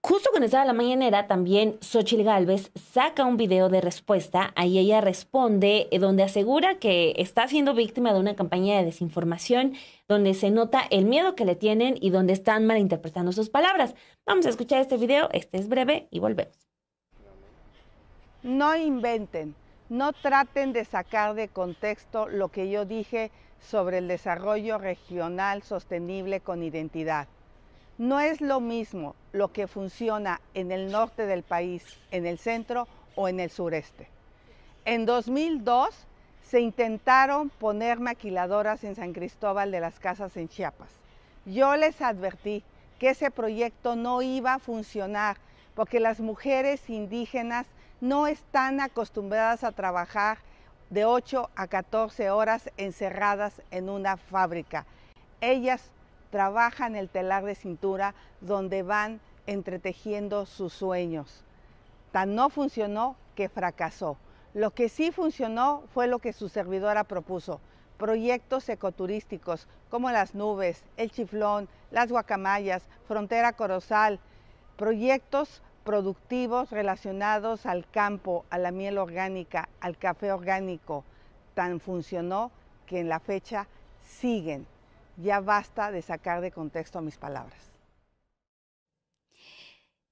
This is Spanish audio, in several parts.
justo cuando estaba la mañanera, también Xochil Gálvez saca un video de respuesta. Ahí ella responde, eh, donde asegura que está siendo víctima de una campaña de desinformación, donde se nota el miedo que le tienen y donde están malinterpretando sus palabras. Vamos a escuchar este video, este es breve y volvemos. No inventen, no traten de sacar de contexto lo que yo dije sobre el desarrollo regional sostenible con identidad. No es lo mismo lo que funciona en el norte del país, en el centro o en el sureste. En 2002 se intentaron poner maquiladoras en San Cristóbal de las Casas en Chiapas. Yo les advertí que ese proyecto no iba a funcionar porque las mujeres indígenas no están acostumbradas a trabajar de 8 a 14 horas encerradas en una fábrica. Ellas trabaja en el telar de cintura donde van entretejiendo sus sueños. Tan no funcionó que fracasó. Lo que sí funcionó fue lo que su servidora propuso. Proyectos ecoturísticos como las nubes, el chiflón, las guacamayas, frontera corozal. Proyectos productivos relacionados al campo, a la miel orgánica, al café orgánico. Tan funcionó que en la fecha siguen ya basta de sacar de contexto mis palabras.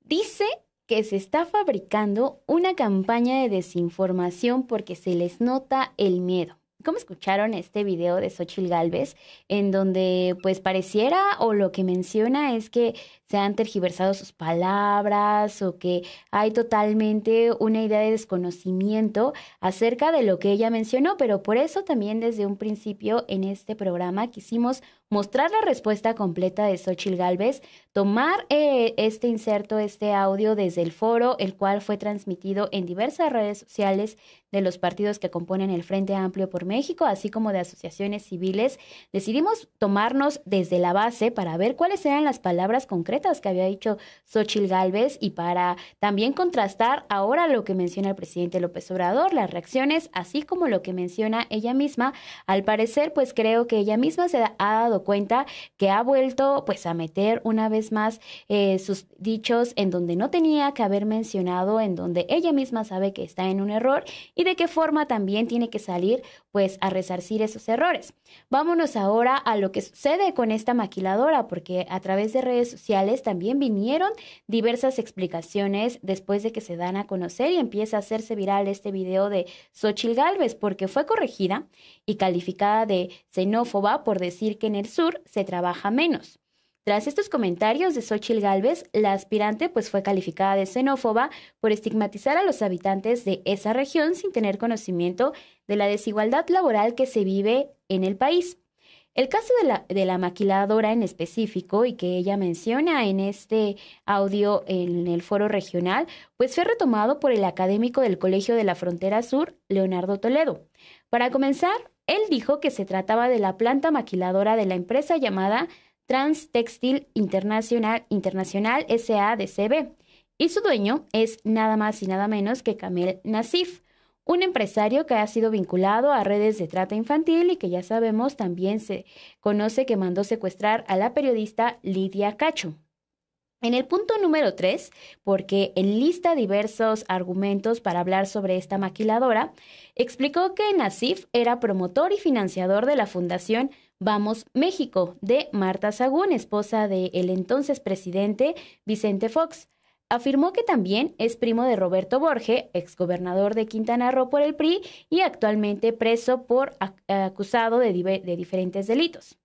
Dice que se está fabricando una campaña de desinformación porque se les nota el miedo. ¿Cómo escucharon este video de Xochil Gálvez? En donde, pues, pareciera o lo que menciona es que se han tergiversado sus palabras o que hay totalmente una idea de desconocimiento acerca de lo que ella mencionó, pero por eso también desde un principio en este programa quisimos mostrar la respuesta completa de Xochil Galvez, tomar eh, este inserto, este audio desde el foro, el cual fue transmitido en diversas redes sociales de los partidos que componen el Frente Amplio por México, así como de asociaciones civiles. Decidimos tomarnos desde la base para ver cuáles eran las palabras concretas que había dicho Xochil Galvez y para también contrastar ahora lo que menciona el presidente López Obrador, las reacciones, así como lo que menciona ella misma. Al parecer, pues creo que ella misma se ha dado cuenta que ha vuelto pues a meter una vez más eh, sus dichos en donde no tenía que haber mencionado, en donde ella misma sabe que está en un error y de qué forma también tiene que salir pues a resarcir esos errores. Vámonos ahora a lo que sucede con esta maquiladora, porque a través de redes sociales también vinieron diversas explicaciones después de que se dan a conocer y empieza a hacerse viral este video de Xochil Gálvez, porque fue corregida y calificada de xenófoba por decir que en el sur se trabaja menos. Tras estos comentarios de Xochil Gálvez, la aspirante pues fue calificada de xenófoba por estigmatizar a los habitantes de esa región sin tener conocimiento de la desigualdad laboral que se vive en el país. El caso de la, de la, maquiladora en específico y que ella menciona en este audio en el foro regional, pues fue retomado por el académico del Colegio de la Frontera Sur, Leonardo Toledo. Para comenzar, él dijo que se trataba de la planta maquiladora de la empresa llamada Trans Textil Internacional, de SADCB y su dueño es nada más y nada menos que Kamel Nasif, un empresario que ha sido vinculado a redes de trata infantil y que ya sabemos también se conoce que mandó secuestrar a la periodista Lidia Cacho. En el punto número 3, porque lista diversos argumentos para hablar sobre esta maquiladora, explicó que Nasif era promotor y financiador de la fundación Vamos México, de Marta Sagún, esposa del entonces presidente Vicente Fox. Afirmó que también es primo de Roberto Borge, exgobernador de Quintana Roo por el PRI y actualmente preso por acusado de, diferentes delitos.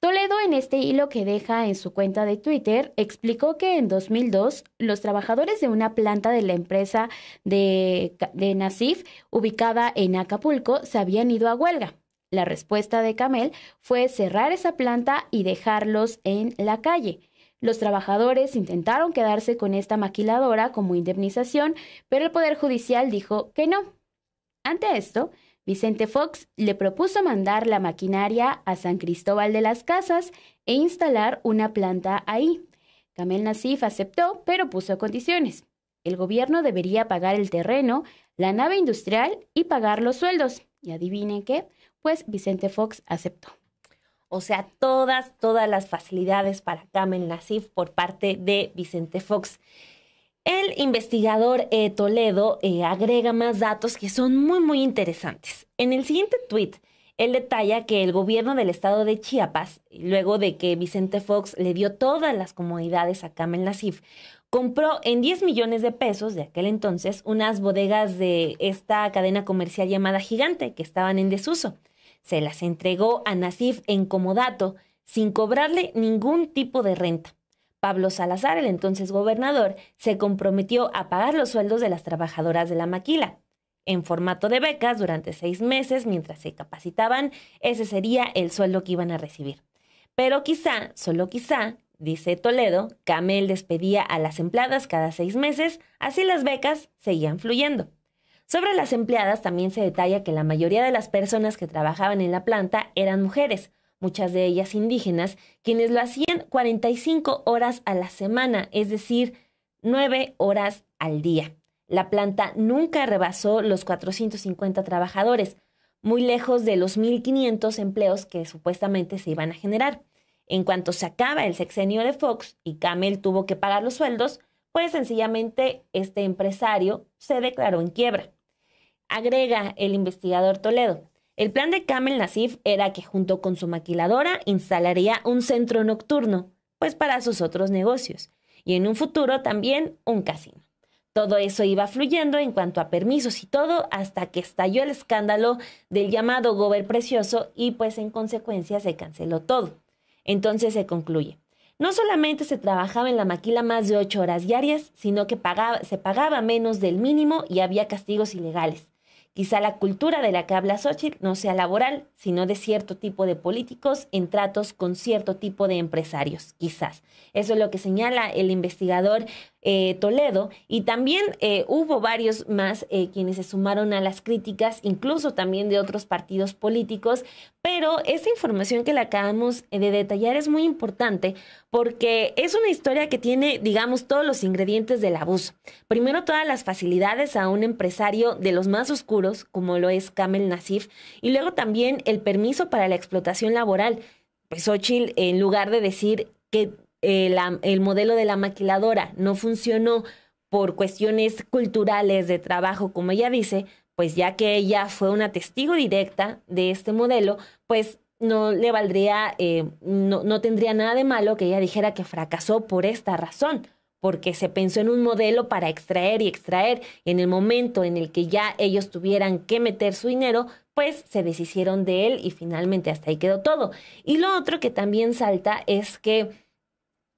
Toledo en este hilo que deja en su cuenta de Twitter explicó que en 2002 los trabajadores de una planta de la empresa de, de ubicada en Acapulco se habían ido a huelga. La respuesta de Camel fue cerrar esa planta y dejarlos en la calle. Los trabajadores intentaron quedarse con esta maquiladora como indemnización, pero el Poder Judicial dijo que no. Ante esto, Vicente Fox le propuso mandar la maquinaria a San Cristóbal de las Casas e instalar una planta ahí. Camel Nasif aceptó, pero puso condiciones. El gobierno debería pagar el terreno, la nave industrial y pagar los sueldos. Y adivinen qué, pues Vicente Fox aceptó. O sea, todas, todas las facilidades para Kamel Nasif por parte de Vicente Fox. El investigador eh, Toledo eh, agrega más datos que son muy, muy interesantes. En el siguiente tuit, él detalla que el gobierno del estado de Chiapas, luego de que Vicente Fox le dio todas las comodidades a Kamel Nasif, compró en 10 millones de pesos de aquel entonces unas bodegas de esta cadena comercial llamada Gigante, que estaban en desuso se las entregó a Nasif en comodato sin cobrarle ningún tipo de renta. Pablo Salazar, el entonces gobernador, se comprometió a pagar los sueldos de las trabajadoras de la maquila. En formato de becas durante seis meses mientras se capacitaban, ese sería el sueldo que iban a recibir. Pero quizá, solo quizá, dice Toledo, Camel despedía a las empleadas cada seis meses, así las becas seguían fluyendo. Sobre las empleadas también se detalla que la mayoría de las personas que trabajaban en la planta eran mujeres, muchas de ellas indígenas, quienes lo hacían 45 horas a la semana, es decir, 9 horas al día. La planta nunca rebasó los 450 trabajadores, muy lejos de los 1.500 empleos que supuestamente se iban a generar. En cuanto se acaba el sexenio de Fox y Camel tuvo que pagar los sueldos, pues sencillamente este empresario se declaró en quiebra. Agrega el investigador Toledo. El plan de Kamel Nasif era que junto con su maquiladora instalaría un centro nocturno, pues para sus otros negocios, y en un futuro también un casino. Todo eso iba fluyendo en cuanto a permisos y todo hasta que estalló el escándalo del llamado Gober Precioso y pues en consecuencia se canceló todo. Entonces se concluye. No solamente se trabajaba en la maquila más de ocho horas diarias, sino que pagaba, se pagaba menos del mínimo y había castigos ilegales. Quizá la cultura de la que habla Xochitl no sea laboral, sino de cierto tipo de políticos en tratos con cierto tipo de empresarios, quizás. Eso es lo que señala el investigador eh, Toledo. Y también eh, hubo varios más eh, quienes se sumaron a las críticas, incluso también de otros partidos políticos, pero esta información que le acabamos eh, de detallar es muy importante porque es una historia que tiene, digamos, todos los ingredientes del abuso. Primero, todas las facilidades a un empresario de los más oscuros, como lo es Kamel Nasif, y luego también el permiso para la explotación laboral. Pues Ochil, en lugar de decir que eh, el modelo de la maquiladora no funcionó por cuestiones culturales de trabajo, como ella dice, pues ya que ella fue una testigo directa de este modelo, pues no le valdría, eh, no, no tendría nada de malo que ella dijera que fracasó por esta razón, porque se pensó en un modelo para extraer y extraer. en el momento en el que ya ellos tuvieran que meter su dinero, pues se deshicieron de él y finalmente hasta ahí quedó todo. Y lo otro que también salta es que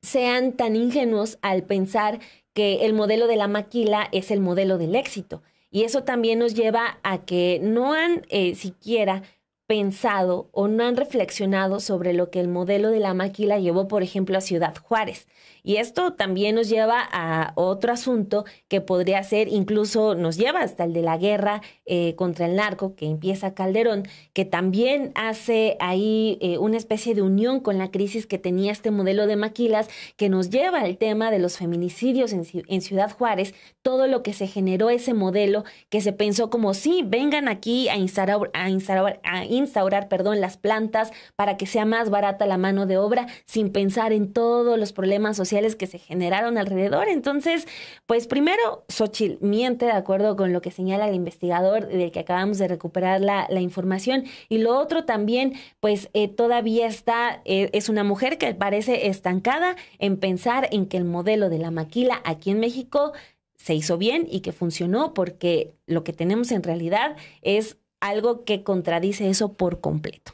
sean tan ingenuos al pensar que el modelo de la maquila es el modelo del éxito. Y eso también nos lleva a que no han eh, siquiera pensado o no han reflexionado sobre lo que el modelo de la máquina llevó, por ejemplo, a Ciudad Juárez. Y esto también nos lleva a otro asunto que podría ser, incluso nos lleva hasta el de la guerra eh, contra el narco que empieza Calderón, que también hace ahí eh, una especie de unión con la crisis que tenía este modelo de maquilas, que nos lleva al tema de los feminicidios en, Ciudad Juárez, todo lo que se generó ese modelo que se pensó como, sí, vengan aquí a instaurar, a instaurar, a instaurar perdón, las plantas para que sea más barata la mano de obra, sin pensar en todos los problemas sociales que se generaron alrededor. Entonces, pues primero, Xochitl miente de acuerdo con lo que señala el investigador del que acabamos de recuperar la, información. Y lo otro también, pues eh, todavía está, eh, es una mujer que parece estancada en pensar en que el modelo de la maquila aquí en México se hizo bien y que funcionó porque lo que tenemos en realidad es algo que contradice eso por completo.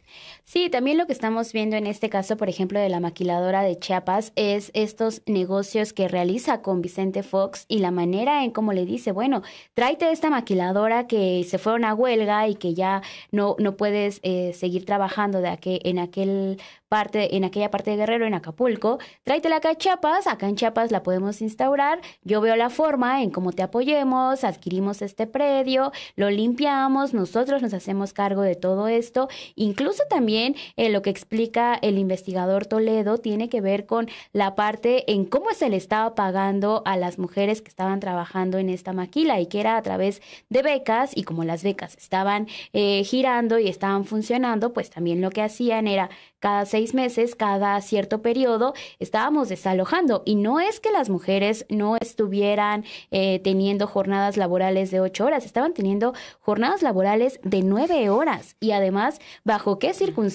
Sí, también lo que estamos viendo en este caso, por ejemplo, de la maquiladora de Chiapas, es estos negocios que realiza con Vicente Fox y la manera en cómo le dice, bueno, tráete esta maquiladora que se fue a una huelga y que ya no, no puedes eh, seguir trabajando de aquel, en aquel parte, en aquella parte de Guerrero, en Acapulco, tráetela acá a Chiapas, acá en Chiapas la podemos instaurar, yo veo la forma en cómo te apoyemos, adquirimos este predio, lo limpiamos, nosotros nos hacemos cargo de todo esto, incluso también eh, lo que explica el investigador Toledo tiene que ver con la parte en cómo se le estaba pagando a las mujeres que estaban trabajando en esta maquila y que era a través de becas y como las becas estaban eh, girando y estaban funcionando, pues también lo que hacían era cada seis meses, cada cierto periodo, estábamos desalojando. Y no es que las mujeres no estuvieran eh, teniendo jornadas laborales de ocho horas, estaban teniendo jornadas laborales de nueve horas. Y además, ¿bajo qué circunstancias?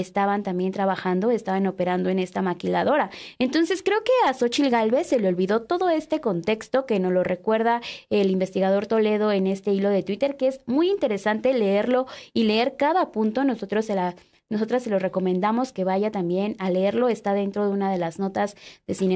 estaban también trabajando, estaban operando en esta maquiladora. Entonces creo que a Xochil Galvez se le olvidó todo este contexto que nos lo recuerda el investigador Toledo en este hilo de Twitter, que es muy interesante leerlo y leer cada punto. Nosotros se la nosotras se lo recomendamos que vaya también a leerlo, está dentro de una de las notas de sin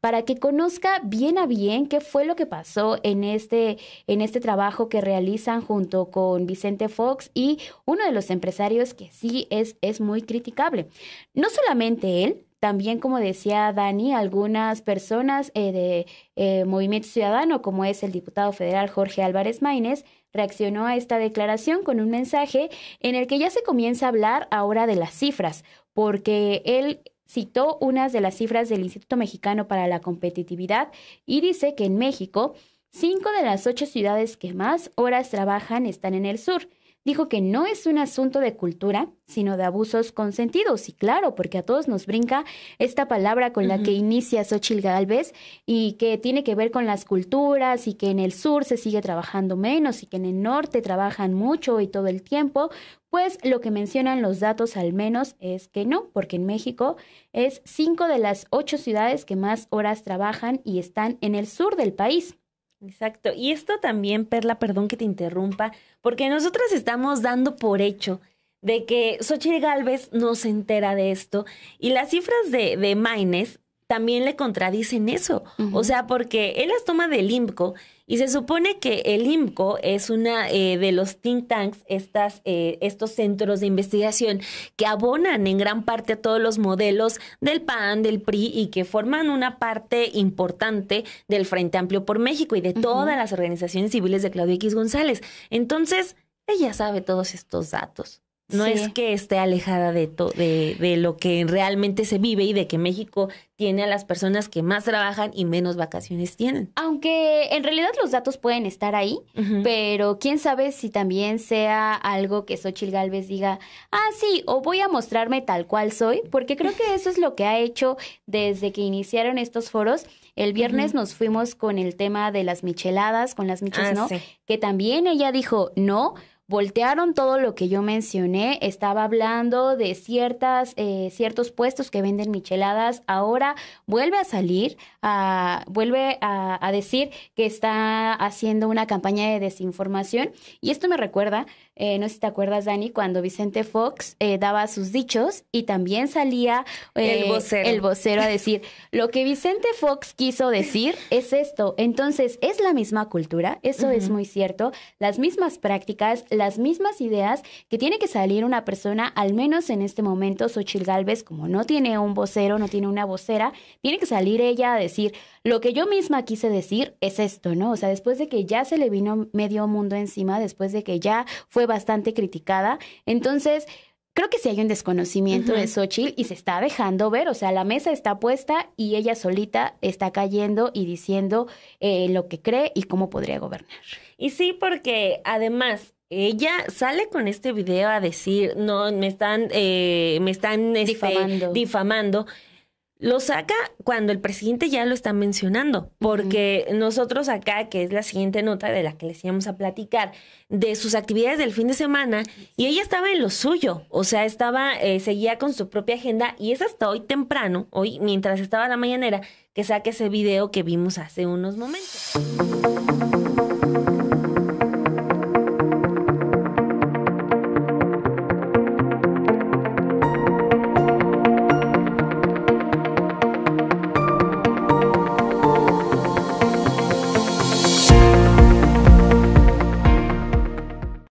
para que conozca bien a bien qué fue lo que pasó en este, en este trabajo que realizan junto con Vicente Fox y uno de los empresarios que sí es, es muy criticable. No solamente él, también, como decía Dani, algunas personas eh, de eh, Movimiento Ciudadano, como es el diputado federal Jorge Álvarez Maínez, reaccionó a esta declaración con un mensaje en el que ya se comienza a hablar ahora de las cifras, porque él citó unas de las cifras del Instituto Mexicano para la Competitividad y dice que en México, cinco de las ocho ciudades que más horas trabajan están en el sur dijo que no es un asunto de cultura, sino de abusos consentidos. Y claro, porque a todos nos brinca esta palabra con la que inicia Xochil Galvez y que tiene que ver con las culturas y que en el sur se sigue trabajando menos y que en el norte trabajan mucho y todo el tiempo. Pues lo que mencionan los datos al menos es que no, porque en México es cinco de las ocho ciudades que más horas trabajan y están en el sur del país. Exacto. Y esto también, Perla, perdón que te interrumpa, porque nosotras estamos dando por hecho de que Xochitl Galvez no se entera de esto. Y las cifras de, de Maines también le contradicen eso. O sea, porque él las toma del IMCO y se supone que el IMCO es una eh, de los think tanks, estas, eh, estos centros de investigación que abonan en gran parte a todos los modelos del PAN, del PRI y que forman una parte importante del Frente Amplio por México y de todas las organizaciones civiles de Claudio X González. Entonces, ella sabe todos estos datos. No es que esté alejada de, todo, de, de, lo que realmente se vive y de que México tiene a las personas que más trabajan y menos vacaciones tienen. Aunque en realidad los datos pueden estar ahí, pero quién sabe si también sea algo que Xochitl Galvez diga, ah, sí, o voy a mostrarme tal cual soy, porque creo que eso es lo que ha hecho desde que iniciaron estos foros. El viernes nos fuimos con el tema de las micheladas, con las miches, ah, ¿no? Que también ella dijo, no voltearon todo lo que yo mencioné. Estaba hablando de ciertas, eh, ciertos puestos que venden micheladas. Ahora vuelve a salir, a, vuelve a, a decir que está haciendo una campaña de desinformación. Y esto me recuerda eh, no sé si te acuerdas, Dani, cuando Vicente Fox eh, daba sus dichos y también salía eh, el, vocero. a decir, lo que Vicente Fox quiso decir es esto. Entonces, es la misma cultura, eso es muy cierto, las mismas prácticas, las mismas ideas que tiene que salir una persona, al menos en este momento, Xochil Galvez como no tiene un vocero, no tiene una vocera, tiene que salir ella a decir, lo que yo misma quise decir es esto, ¿no? O sea, después de que ya se le vino medio mundo encima, después de que ya fue bastante criticada. Entonces, creo que si hay un desconocimiento de Xochitl y se está dejando ver, o sea, la mesa está puesta y ella solita está cayendo y diciendo eh, lo que cree y cómo podría gobernar. Y sí, porque además ella sale con este video a decir, no, me están, eh, me están este, difamando. Lo saca cuando el presidente ya lo está mencionando, porque nosotros acá, que es la siguiente nota de la que les íbamos a platicar, de sus actividades del fin de semana, y ella estaba en lo suyo, o sea, estaba, eh, seguía con su propia agenda, y es hasta hoy temprano, hoy mientras estaba la mañanera, que saque ese video que vimos hace unos momentos.